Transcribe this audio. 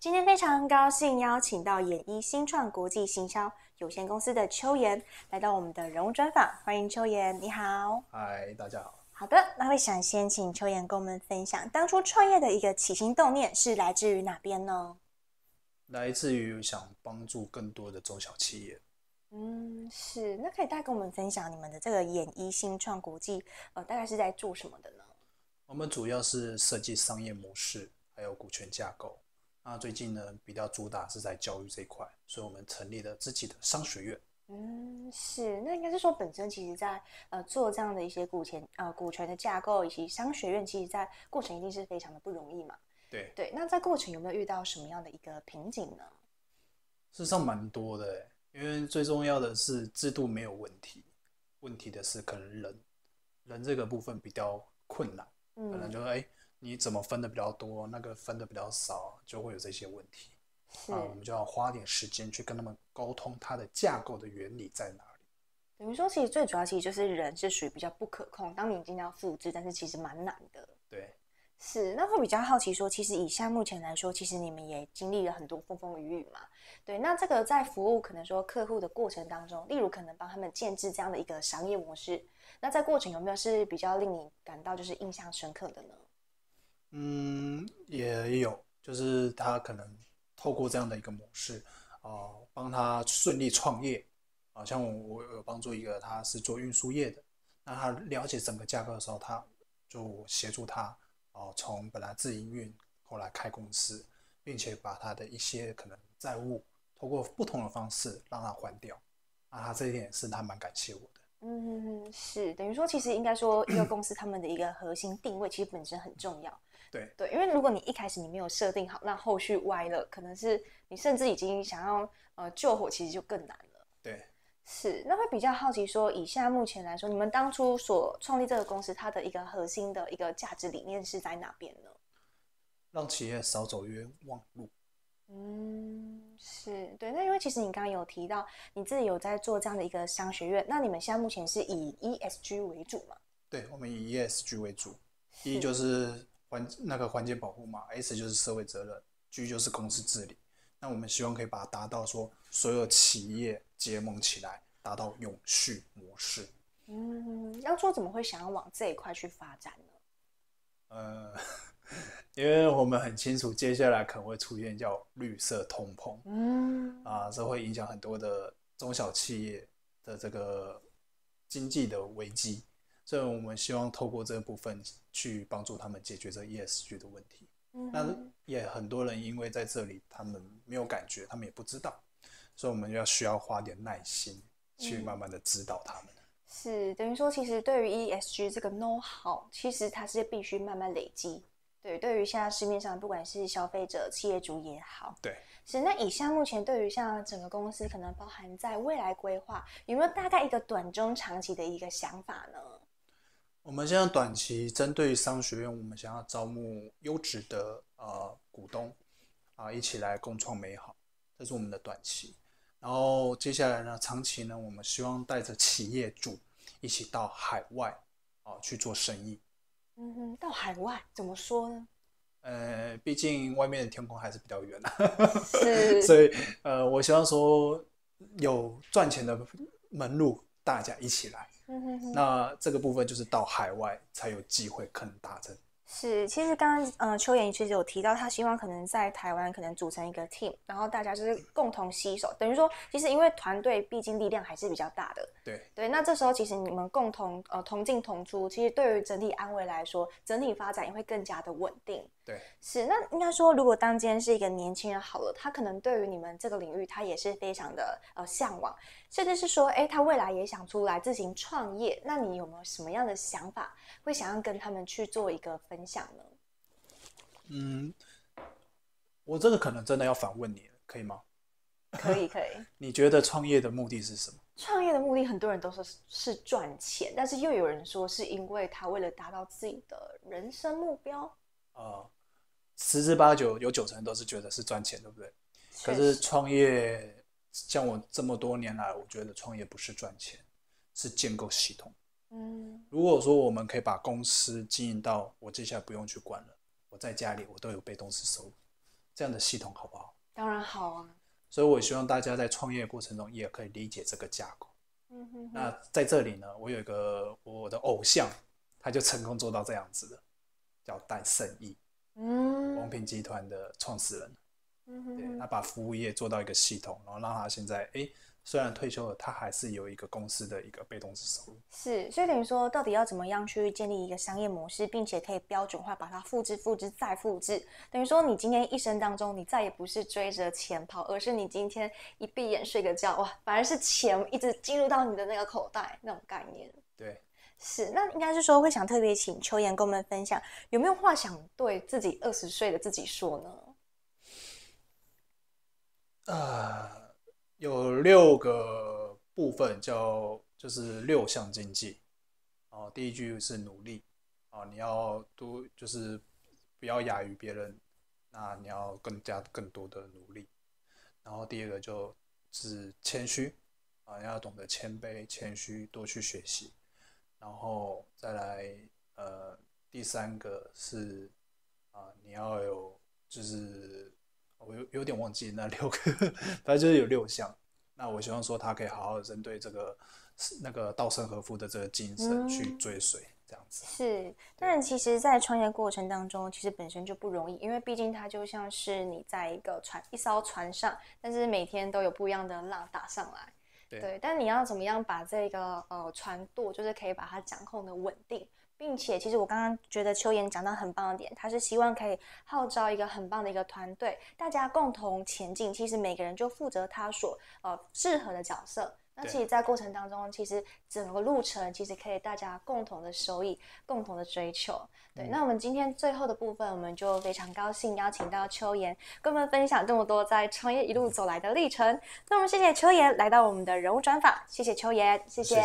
今天非常高兴邀请到演一新创国际行销有限公司的邱妍来到我们的人物专访，欢迎邱妍，你好，嗨，大家好。好的，那会想先请邱妍跟我们分享当初创业的一个起心动念是来自于哪边呢？来自于想帮助更多的中小企业。嗯，是，那可以大家跟我们分享你们的这个演一新创国际呃，大概是在做什么的呢？我们主要是设计商业模式，还有股权架构。那最近呢，比较主打是在教育这一块，所以我们成立了自己的商学院。嗯，是，那应该是说本身其实，在呃做这样的一些股权呃股权的架构以及商学院，其实，在过程一定是非常的不容易嘛。对对，那在过程有没有遇到什么样的一个瓶颈呢？事实上，蛮多的，因为最重要的是制度没有问题，问题的是可能人，人这个部分比较困难，可能就会哎。你怎么分的比较多，那个分的比较少，就会有这些问题啊。我们就要花点时间去跟他们沟通，它的架构的原理在哪里。等于说，其实最主要其实就是人是属于比较不可控。当你今天要复制，但是其实蛮难的。对，是那会比较好奇说，其实以下目前来说，其实你们也经历了很多风风雨雨嘛。对，那这个在服务可能说客户的过程当中，例如可能帮他们建制这样的一个商业模式，那在过程有没有是比较令你感到就是印象深刻的呢？嗯，也有，就是他可能透过这样的一个模式，哦，帮他顺利创业，啊，像我我有帮助一个他是做运输业的，那他了解整个架构的时候，他就协助他，哦，从本来自营运，后来开公司，并且把他的一些可能债务，透过不同的方式让他还掉，那他这一点是他蛮感谢我的。嗯，是，等于说其实应该说一个公司他们的一个核心定位，其实本身很重要。对对，因为如果你一开始你没有设定好，那后续歪了，可能是你甚至已经想要呃救火，其实就更难了。对，是。那会比较好奇说，以现在目前来说，你们当初所创立这个公司，它的一个核心的一个价值理念是在哪边呢？让企业少走冤枉路。嗯，是对。那因为其实你刚刚有提到你自己有在做这样的一个商学院，那你们现在目前是以 ESG 为主嘛？对，我们以 ESG 为主，一就是。环那个环境保护嘛，S 就是社会责任，G 就是公司治理。那我们希望可以把它达到说所有企业结盟起来，达到永续模式。嗯，要说怎么会想要往这一块去发展呢？呃，因为我们很清楚，接下来可能会出现叫绿色通膨，嗯啊，这会影响很多的中小企业的这个经济的危机。所以，我们希望透过这部分去帮助他们解决这 ESG 的问题。那也很多人因为在这里，他们没有感觉，他们也不知道。所以，我们要需要花点耐心去慢慢的指导他们。是等于说，其实对于 ESG 这个 No 好，其实它是必须慢慢累积。对，对于现在市面上，不管是消费者、企业主也好，对。是那以下目前对于像整个公司，可能包含在未来规划，有没有大概一个短、中、长期的一个想法呢？我们现在短期针对商学院，我们想要招募优质的呃股东啊，一起来共创美好。这是我们的短期。然后接下来呢，长期呢，我们希望带着企业主一起到海外啊去做生意。嗯哼，到海外怎么说呢？呃，毕竟外面的天空还是比较远啊，所以呃，我希望说有赚钱的门路，大家一起来。那这个部分就是到海外才有机会可能达成。是，其实刚刚嗯邱妍其实有提到，他希望可能在台湾可能组成一个 team，然后大家就是共同携手，等于说其实因为团队毕竟力量还是比较大的。对。对，那这时候其实你们共同呃同进同出，其实对于整体安维来说，整体发展也会更加的稳定。对，是那应该说，如果当今天是一个年轻人好了，他可能对于你们这个领域，他也是非常的呃向往，甚至是说，哎，他未来也想出来自行创业。那你有没有什么样的想法，会想要跟他们去做一个分享呢？嗯，我这个可能真的要反问你，可以吗？可以，可以。你觉得创业的目的是什么？创业的目的，很多人都说是赚钱，但是又有人说是因为他为了达到自己的人生目标啊。十之八九有九成都是觉得是赚钱，对不对？可是创业像我这么多年来，我觉得创业不是赚钱，是建构系统。嗯，如果说我们可以把公司经营到我接下来不用去管了，我在家里我都有被动式收入，这样的系统好不好？当然好啊。所以，我希望大家在创业过程中也可以理解这个架构。嗯那在这里呢，我有一个我的偶像，他就成功做到这样子的，叫戴胜义。嗯，王平集团的创始人，对，他把服务业做到一个系统，然后让他现在，哎，虽然退休了，他还是有一个公司的一个被动式收入。是，所以等于说，到底要怎么样去建立一个商业模式，并且可以标准化，把它复制、复制、再复制？等于说，你今天一生当中，你再也不是追着钱跑，而是你今天一闭眼睡个觉，哇，反而是钱一直进入到你的那个口袋那种概念。对。是，那应该是说会想特别请秋言跟我们分享，有没有话想对自己二十岁的自己说呢？呃，有六个部分，叫就是六项经济。哦，第一句是努力，哦，你要多就是不要亚于别人，那你要更加更多的努力。然后第二个就是谦虚，啊，要懂得谦卑、谦虚，多去学习。然后再来，呃，第三个是，啊，你要有，就是，我有有点忘记那六个，反正就是有六项。那我希望说他可以好好针对这个那个稻盛和夫的这个精神去追随，这样子。是，但其实，在创业过程当中，其实本身就不容易，因为毕竟它就像是你在一个船一艘船上，但是每天都有不一样的浪打上来。对，但你要怎么样把这个呃传度，就是可以把它掌控的稳定，并且其实我刚刚觉得秋妍讲到很棒的点，他是希望可以号召一个很棒的一个团队，大家共同前进。其实每个人就负责他所呃适合的角色。那其实，在过程当中，其实整个路程，其实可以大家共同的收益，共同的追求。对，那我们今天最后的部分，我们就非常高兴邀请到秋妍，跟我们分享这么多在创业一路走来的历程。那我们谢谢秋妍来到我们的人物专访，谢谢秋妍，谢谢。